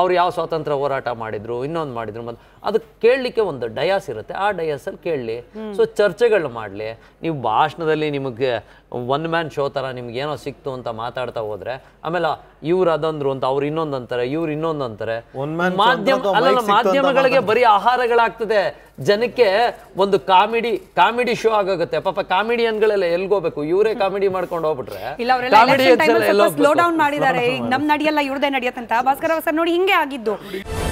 ಅವ್ರು ಯಾವ ಸ್ವಾತಂತ್ರ್ಯ ಹೋರಾಟ ಮಾಡಿದ್ರು ಇನ್ನೊಂದು ಮಾಡಿದ್ರು ಮತ್ತು ಅದು ಕೇಳಲಿಕ್ಕೆ ಒಂದು ಡಯಾಸ್ ಇರುತ್ತೆ ಆ ಡಯಾಸಲ್ಲಿ ಕೇಳಲಿ ಸೊ ಚರ್ಚೆಗಳನ್ನ ಮಾಡಲಿ ನೀವು ಭಾಷಣದಲ್ಲಿ ನಿಮಗೆ ಒನ್ ಮ್ಯಾನ್ ಶೋ ಥರ ನಿಮ್ಗೆ ಏನೋ ಸಿಕ್ತು ಅಂತ ಮಾತಾಡ್ತಾ ಹೋದ್ರೆ ಆಮೇಲೆ ಇವ್ರು ಅದಂದ್ರು ಅಂತ ಅವ್ರು ಇನ್ನೊಂದು ಅಂತಾರೆ ಇವ್ರು ಇನ್ನೊಂದು ಅಂತಾರೆ ಮಾಧ್ಯಮಗಳಿಗೆ ಬರೀ ಆಹಾರಗಳಾಗ್ತದೆ ಜನಕ್ಕೆ ಒಂದು ಕಾಮಿಡಿ ಕಾಮಿಡಿ ಶೋ ಆಗುತ್ತೆ ಪಾಪ ಕಾಮಿಡಿಯನ್ಗಳೆಲ್ಲ ಎಲ್ಗೋಬೇಕು ಇವರೇ ಕಾಮಿಡಿ ಮಾಡ್ಕೊಂಡು ಹೋಗ್ಬಿಟ್ರೆ ಸ್ಲೋ ಡೌನ್ ಮಾಡಿದ್ದಾರೆ ನಮ್ ನಡಿಯಲ್ಲ ಇವ್ರದೇ ನಡೆಯತ್ತಂತ ಭಾಸ್ಕರ್ ಸರ್ ನೋಡಿ ಹಿಂಗೆ ಆಗಿದ್ದು